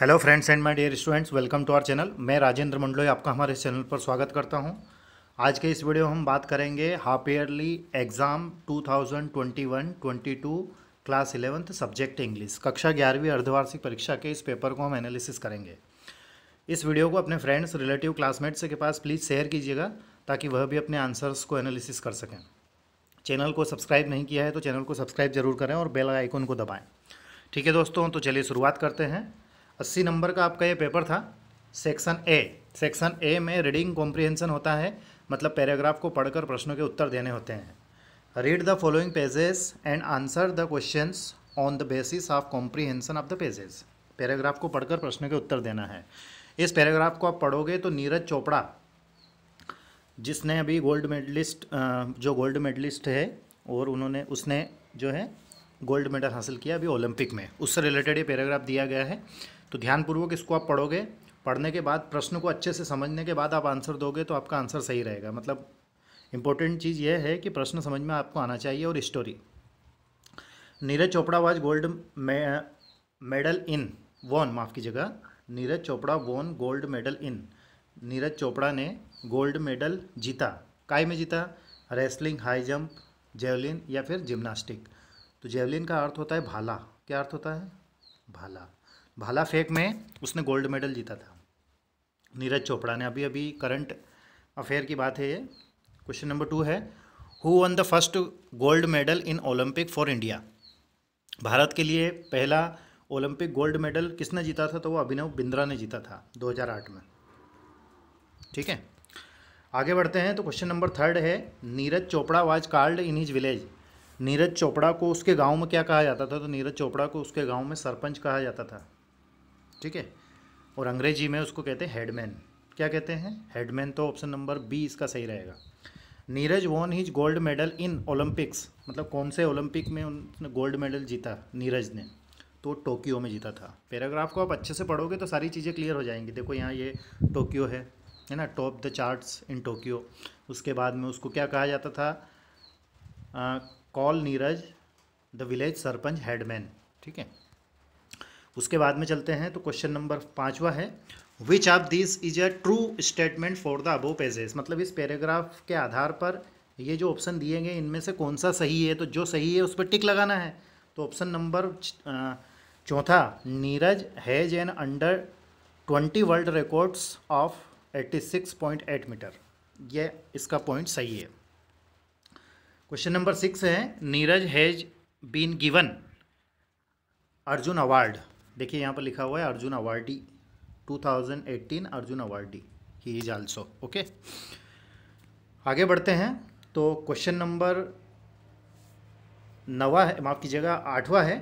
hello friends and my dear students welcome to our channel मैं राजेंद्र मंडलोई आपका हमारे इस चैनल पर स्वागत करता हूं आज के इस वीडियो हम बात करेंगे half yearly exam 2021-22 class eleventh subject English कक्षा ग्यारहवीं अर्धवार्षिक परीक्षा के इस पेपर को हम एनालिसिस करेंगे इस वीडियो को अपने फ्रेंड्स रिलेटिव क्लासमेट्स के पास प्लीज़ शेयर कीजिएगा ताकि वह भी अपने आंसर्स को एनालिसिस कर सकें चैनल को सब्सक्राइब नहीं किया है तो चैनल को सब्सक्राइब जरूर करें और बेल आइकन को दबाएँ ठीक है दोस्तों तो चलिए शुरुआत करते हैं अस्सी नंबर का आपका ये पेपर था सेक्शन ए सेक्शन ए में रीडिंग कॉम्प्रीहेंसन होता है मतलब पैराग्राफ को पढ़कर प्रश्नों के उत्तर देने होते हैं read the following pages and answer the question on the basis of comprehension of the pages paragraph को पढ़कर प्रश्नों के उत्तर देना है इस पैराग्राफ को आप पढ़ोगे तो नीरज चोपड़ा जिसने अभी गोल्ड मेडलिस्ट जो गोल्ड मेडलिस्ट है और उन्होंने उसने जो है गोल्ड मेडल हासिल किया अभी ओलंपिक में उससे रिलेटेड ये पैराग्राफ दिया गया है तो ध्यानपूर्वक इसको आप पढ़ोगे पढ़ने के बाद प्रश्न को अच्छे से समझने के बाद आप आंसर दोगे तो आपका आंसर सही रहेगा मतलब इंपॉर्टेंट चीज़ यह है कि प्रश्न समझ में आपको आना चाहिए और story Neeraj Chopra was gold medal in won माफ़ कीजिएगा Neeraj Chopra won gold medal in Neeraj Chopra ने गोल्ड मेडल जीता काय में जीता रेसलिंग हाई जंप जेवलिन या फिर जिम्नास्टिक तो जेवलिन का अर्थ होता है भाला क्या अर्थ होता है भाला भाला फेंक में उसने गोल्ड मेडल जीता था नीरज चोपड़ा ने अभी अभी करंट अफेयर की बात है ये क्वेश्चन नंबर टू है who won the first gold medal in Olympic for India भारत के लिए पहला ओलंपिक गोल्ड मेडल किसने जीता था तो वो अभिनव बिंद्रा ने जीता था 2008 में ठीक है आगे बढ़ते हैं तो क्वेश्चन नंबर थर्ड है Neeraj Chopra was card in his village Neeraj Chopra को उसके गांव में क्या कहा जाता था तो नीरज चोपड़ा को उसके गांव में सरपंच कहा जाता था ठीक है और अंग्रेजी में उसको कहते हैं हेडमैन क्या कहते हैं हेडमैन तो ऑप्शन नंबर बी इसका सही रहेगा Neeraj won his gold medal in Olympics मतलब कौन से ओलंपिक में उसने गोल्ड मेडल जीता नीरज ने तो टोक्यो में जीता था पैराग्राफ को आप अच्छे से पढ़ोगे तो सारी चीज़ें क्लियर हो जाएंगी देखो यहाँ ये टोक्यो है है ना top the charts in Tokyo उसके बाद में उसको क्या कहा जाता था call Neeraj the village sarpanch headman ठीक है उसके बाद में चलते हैं तो क्वेश्चन नंबर पाँचवा है which of this is a true statement for the above pages मतलब इस पैराग्राफ के आधार पर ये जो ऑप्शन दिए गए इनमें से कौन सा सही है तो जो सही है उस पर टिक लगाना है तो ऑप्शन नंबर चौथा Neeraj has an under twenty world records of eighty six point eight metre ये इसका पॉइंट सही है क्वेश्चन नंबर सिक्स है Neeraj has been given Arjun award देखिए यहाँ पर लिखा हुआ है Arjun awardee 2018 Arjun awardee he is also okay आगे बढ़ते हैं तो क्वेश्चन नंबर नवा है माफ़ कीजिएगा आठवा है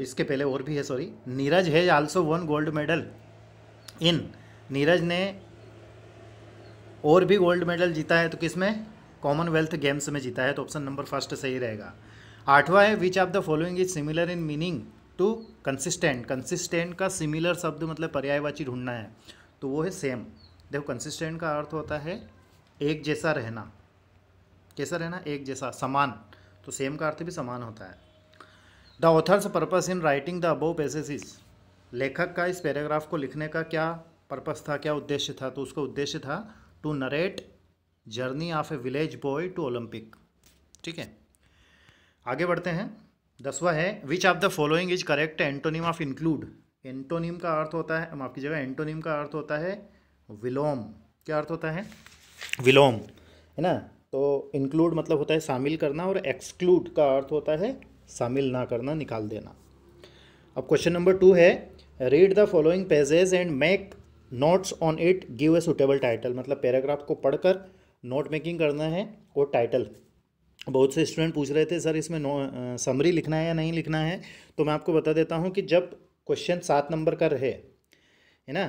इसके पहले और भी है sorry Neeraj has also won gold medal in Neeraj ने और भी गोल्ड मेडल जीता है तो किस में कॉमनवेल्थ गेम्स में जीता है तो ऑप्शन नंबर फर्स्ट सही रहेगा आठवा है which of the following is similar in meaning to consistent consistent का सिमिलर शब्द मतलब पर्यायवाची ढूंढना है तो वो है सेम देखो कंसिस्टेंट का अर्थ होता है एक जैसा रहना कैसा रहना एक जैसा समान तो सेम का अर्थ भी समान होता है the author's purpose in writing the above passages लेखक का इस पैराग्राफ को लिखने का क्या पर्पज था क्या उद्देश्य था तो उसका उद्देश्य था to narrate journey of a village boy to Olympic ठीक है आगे बढ़ते हैं दसवा है which of the following is correct antonym of include antonym का अर्थ होता है माफ कीजिएगा एंटोनिम का अर्थ होता है विलोम क्या अर्थ होता है विलोम है ना तो इंक्लूड मतलब होता है शामिल करना और एक्सक्लूड का अर्थ होता है शामिल ना करना निकाल देना अब क्वेश्चन नंबर टू है read the following pages and make notes on it give a suitable title मतलब पैराग्राफ को पढ़कर नोट मेकिंग करना है और टाइटल बहुत से स्टूडेंट पूछ रहे थे सर इसमें नो समरी लिखना है या नहीं लिखना है तो मैं आपको बता देता हूँ कि जब क्वेश्चन सात नंबर का रहे है ना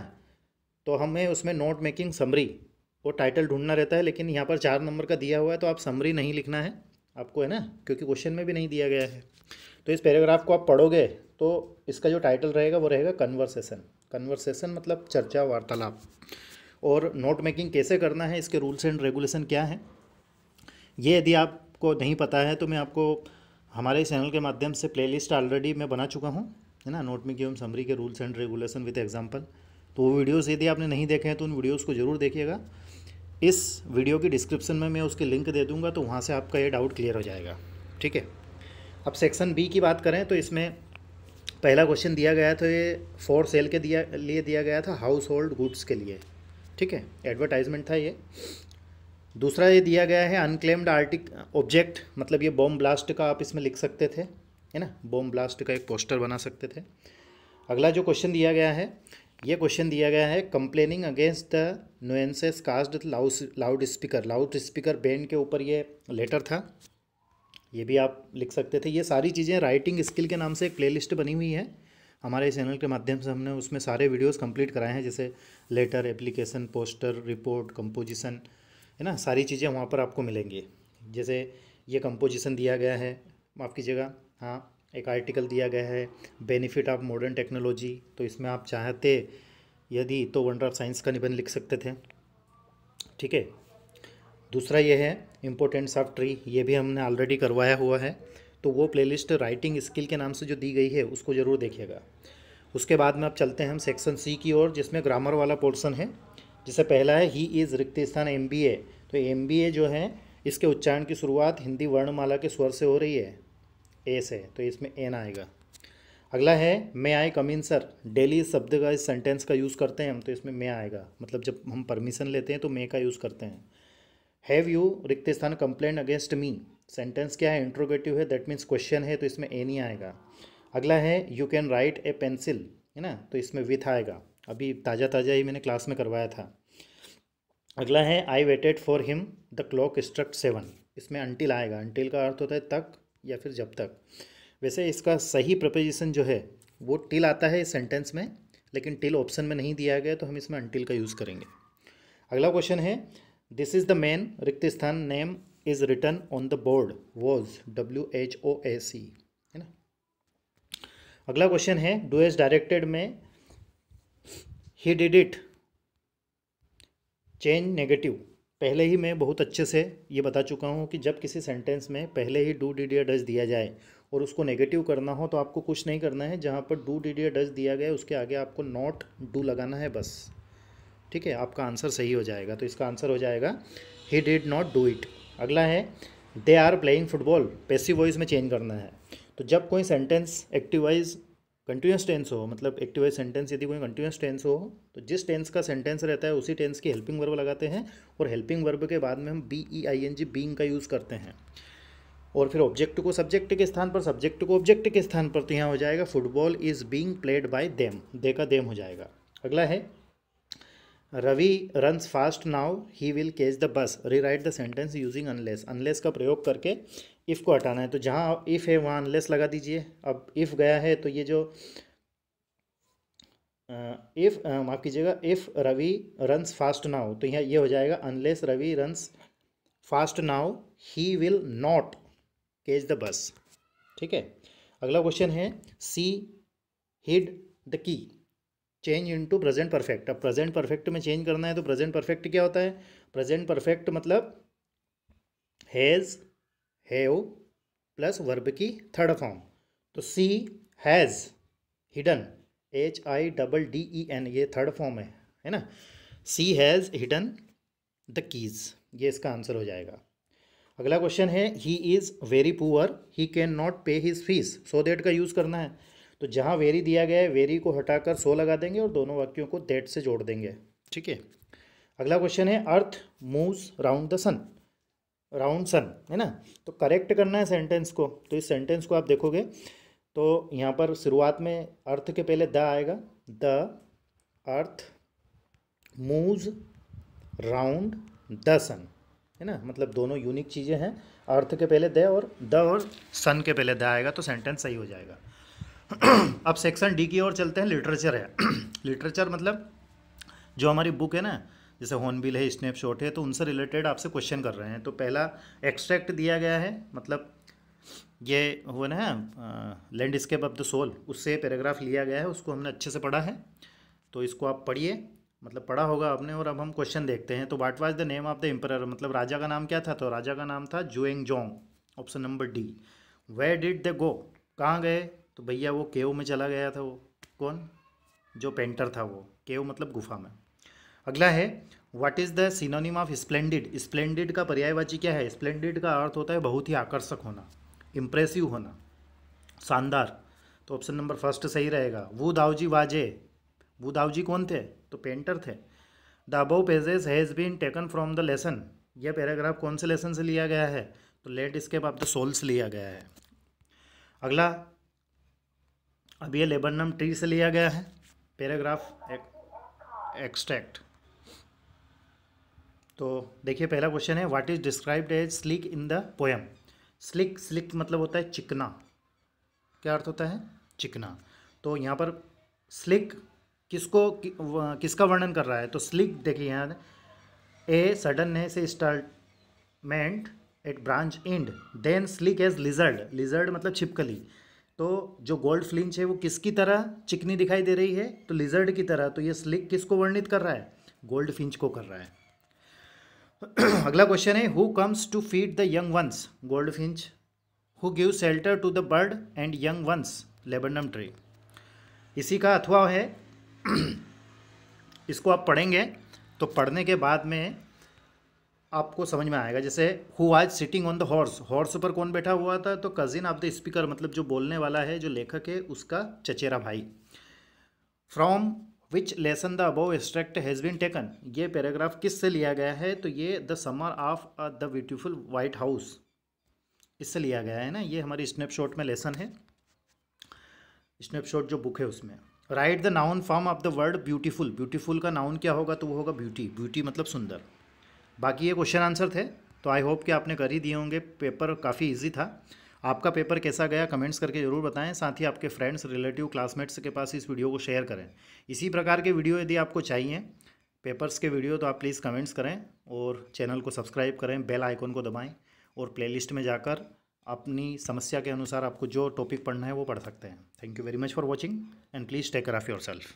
तो हमें उसमें नोट मेकिंग समरी वो टाइटल ढूंढना रहता है लेकिन यहाँ पर चार नंबर का दिया हुआ है तो आप समरी नहीं लिखना है आपको है ना क्योंकि क्वेश्चन में भी नहीं दिया गया है तो इस पैराग्राफ को आप पढ़ोगे तो इसका जो टाइटल रहेगा वो रहेगा कन्वर्सेशन कन्वर्सेशन मतलब चर्चा वार्तालाप और नोट मेकिंग कैसे करना है इसके रूल्स एंड रेगुलेशन क्या है ये यदि आप आपको नहीं पता है तो मैं आपको हमारे चैनल के माध्यम से प्लेलिस्ट ऑलरेडी मैं बना चुका हूँ है ना नोट में एवं समरी के rules and regulation with example तो वो वीडियोज़ यदि आपने नहीं देखे हैं तो उन वीडियोज़ को ज़रूर देखिएगा इस वीडियो की डिस्क्रिप्शन में मैं उसकी लिंक दे दूँगा तो वहाँ से आपका ये डाउट क्लियर हो जाएगा ठीक है अब सेक्शन बी की बात करें तो इसमें पहला क्वेश्चन दिया गया था ये फॉर सेल के दिया लिए दिया गया था हाउस होल्ड गुड्स के लिए ठीक है एडवर्टाइजमेंट था ये दूसरा ये दिया गया है अनक्लेम्ड आर्टिक ऑब्जेक्ट मतलब ये बॉम्ब ब्लास्ट का आप इसमें लिख सकते थे है ना बॉम्ब ब्लास्ट का एक पोस्टर बना सकते थे अगला जो क्वेश्चन दिया गया है ये क्वेश्चन दिया गया है complaining against the nuisances caused loud speaker loud speaker band के ऊपर ये लेटर था ये भी आप लिख सकते थे ये सारी चीज़ें राइटिंग स्किल के नाम से एक प्लेलिस्ट बनी हुई है हमारे चैनल के माध्यम से हमने उसमें सारे वीडियोस कंप्लीट कराए हैं जैसे letter application poster report composition है ना सारी चीज़ें वहाँ पर आपको मिलेंगी जैसे ये कंपोजिशन दिया गया है माफ़ कीजिएगा हाँ एक आर्टिकल दिया गया है बेनिफिट ऑफ मॉडर्न टेक्नोलॉजी तो इसमें आप चाहते यदि तो वंडर ऑफ साइंस का निबंध लिख सकते थे ठीक है दूसरा ये है इम्पोर्टेंस ऑफ ट्री ये भी हमने ऑलरेडी करवाया हुआ है तो वो प्लेलिस्ट राइटिंग स्किल के नाम से जो दी गई है उसको ज़रूर देखिएगा उसके बाद में आप चलते हैं हम सेक्शन सी की ओर जिसमें ग्रामर वाला पोर्सन है जिससे पहला है ही इज़ रिक्त स्थान एम बी ए तो एम बी ए जो है इसके उच्चारण की शुरुआत हिंदी वर्णमाला के स्वर से हो रही है ए से तो इसमें एन आएगा अगला है मे आई कम इन सर डेली शब्द का इस सेंटेंस का यूज़ करते हैं हम तो इसमें मे आएगा मतलब जब हम परमिशन लेते हैं तो मे का यूज़ करते हैं हैव यू रिक्त स्थान कंप्लेंट अगेंस्ट मी सेंटेंस क्या है इंट्रोगेटिव है दैट मीन्स क्वेश्चन है तो इसमें ए नहीं आएगा अगला है you can write a pencil है ना तो इसमें विथ आएगा अभी ताज़ा ताज़ा ही मैंने क्लास में करवाया था अगला है I waited for him the clock struck seven इसमें अंटिल आएगा अंटिल का अर्थ होता है तक या फिर जब तक वैसे इसका सही प्रपोजिशन जो है वो टिल आता है इस सेंटेंस में लेकिन टिल ऑप्शन में नहीं दिया गया तो हम इसमें अंटिल का यूज़ करेंगे अगला क्वेश्चन है दिस इज़ द मैन रिक्त स्थान name is written on the board was W H O A C है ना अगला क्वेश्चन है डू एज डायरेक्टेड में he did it change negative पहले ही मैं बहुत अच्छे से ये बता चुका हूँ कि जब किसी सेंटेंस में पहले ही डू डी डी डज दिया जाए और उसको नेगेटिव करना हो तो आपको कुछ नहीं करना है जहाँ पर डू डी डी डज दिया गया उसके आगे आपको नॉट डू लगाना है बस ठीक है आपका आंसर सही हो जाएगा तो इसका आंसर हो जाएगा he did not do it अगला है they are playing football passive voice में चेंज करना है तो जब कोई सेंटेंस एक्टिवाइज कंटिन्यूस टेंस हो मतलब एक्टिवाइज सेंटेंस यदि कोई कंटिन्यूस टेंस हो तो जिस टेंस का सेंटेंस रहता है उसी टेंस की हेल्पिंग वर्ब लगाते हैं और हेल्पिंग वर्ब के बाद में हम B E I N G being का यूज़ करते हैं और फिर ऑब्जेक्ट को सब्जेक्ट के स्थान पर सब्जेक्ट को ऑब्जेक्ट के स्थान पर तो यहाँ हो जाएगा football is being played by them they का देम हो जाएगा अगला है Ravi runs fast now he will catch the bus rewrite the sentence using unless unless का प्रयोग करके इफ़ को हटाना है तो जहाँ इफ़ है वहाँ अनलेस लगा दीजिए अब इफ़ गया है तो ये जो इफ़ माफ़ कीजिएगा if Ravi runs fast now तो यहाँ ये हो जाएगा unless Ravi runs fast now he will not catch the bus ठीक है अगला क्वेश्चन है she hid the key change into present perfect अब प्रेजेंट परफेक्ट में चेंज करना है तो प्रेजेंट परफेक्ट क्या होता है प्रेजेंट परफेक्ट मतलब हैज़ हैव प्लस वर्ब की थर्ड फॉर्म तो she has hidden H I double D E N ये थर्ड फॉर्म है है ना she has hidden the keys ये इसका आंसर हो जाएगा अगला क्वेश्चन है he is very poor he can not pay his fees so that का यूज़ करना है तो जहाँ वेरी दिया गया है वेरी को हटाकर सो लगा देंगे और दोनों वाक्यों को देट से जोड़ देंगे ठीक है अगला क्वेश्चन है earth moves round the sun round sun है ना तो करेक्ट करना है सेंटेंस को तो इस सेंटेंस को आप देखोगे तो यहाँ पर शुरुआत में अर्थ के पहले द आएगा the earth move round the sun है ना मतलब दोनों यूनिक चीज़ें हैं अर्थ के पहले द और द और सन के पहले द आएगा तो सेंटेंस सही हो जाएगा अब सेक्शन डी की ओर चलते हैं लिटरेचर है लिटरेचर मतलब जो हमारी बुक है ना जैसे हॉर्नबिल है स्नैपशॉट है तो उनसे रिलेटेड आपसे क्वेश्चन कर रहे हैं तो पहला एक्सट्रैक्ट दिया गया है मतलब ये हुआ ना लैंडस्केप ऑफ द सोल उससे पैराग्राफ लिया गया है उसको हमने अच्छे से पढ़ा है तो इसको आप पढ़िए मतलब पढ़ा होगा आपने और अब हम क्वेश्चन देखते हैं तो what was the name of the emperor मतलब राजा का नाम क्या था तो राजा का नाम था जुएंग जोंग option number D where did the go कहाँ गए तो भैया वो केव में चला गया था वो कौन जो पेंटर था वो केव मतलब गुफा में अगला है what is the synonym of splendid splendid का पर्यायवाची क्या है स्प्लेंडिड का अर्थ होता है बहुत ही आकर्षक होना इम्प्रेसिव होना शानदार तो ऑप्शन नंबर फर्स्ट सही रहेगा वो दाऊजी वाजे वो दाऊजी कौन थे तो पेंटर थे the above pages has been taken from the lesson यह पैराग्राफ कौन से लेसन से लिया गया है तो landscape of the souls लिया गया है अगला अब यह लेबरनम ट्री से लिया गया है पैराग्राफ एक्सट्रैक्ट तो देखिए पहला क्वेश्चन है what is described as slick in the poem slick slick मतलब होता है चिकना क्या अर्थ होता है चिकना तो यहाँ पर स्लिक किसको कि, किसका वर्णन कर रहा है तो स्लिक देखिए यहाँ ए सडन से startlement at branch end then slick as lizard lizard मतलब छिपकली तो जो गोल्ड फ्लिंच है वो किसकी तरह चिकनी दिखाई दे रही है तो लिजर्ड की तरह तो ये स्लिक किसको वर्णित कर रहा है गोल्ड फिंच को कर रहा है अगला क्वेश्चन है who comes to feed the young ones goldfinch who give shelter to the bird and young ones laburnum tree इसी का अथवा है इसको आप पढ़ेंगे तो पढ़ने के बाद में आपको समझ में आएगा जैसे who is sitting on the horse horse पर कौन बैठा हुआ था तो कजिन ऑफ द स्पीकर मतलब जो बोलने वाला है जो लेखक है उसका चचेरा भाई from which lesson the above extract has been taken ये पैराग्राफ किस से लिया गया है तो ये the summer of the beautiful white house इससे लिया गया है ना ये हमारी स्नैपशॉट में लेसन है स्नैपशॉट जो बुक है उसमें write the noun form of the word beautiful beautiful का नाउन क्या होगा तो वो होगा ब्यूटी ब्यूटी मतलब सुंदर बाकी ये क्वेश्चन आंसर थे तो आई होप कि आपने कर ही दिए होंगे पेपर काफ़ी ईजी था आपका पेपर कैसा गया कमेंट्स करके ज़रूर बताएं साथ ही आपके फ्रेंड्स रिलेटिव क्लासमेट्स के पास इस वीडियो को शेयर करें इसी प्रकार के वीडियो यदि आपको चाहिए पेपर्स के वीडियो तो आप प्लीज़ कमेंट्स करें और चैनल को सब्सक्राइब करें बेल आइकॉन को दबाएँ और प्लेलिस्ट में जाकर अपनी समस्या के अनुसार आपको जो टॉपिक पढ़ना है वो पढ़ सकते हैं thank you very much for watching and please take care of your self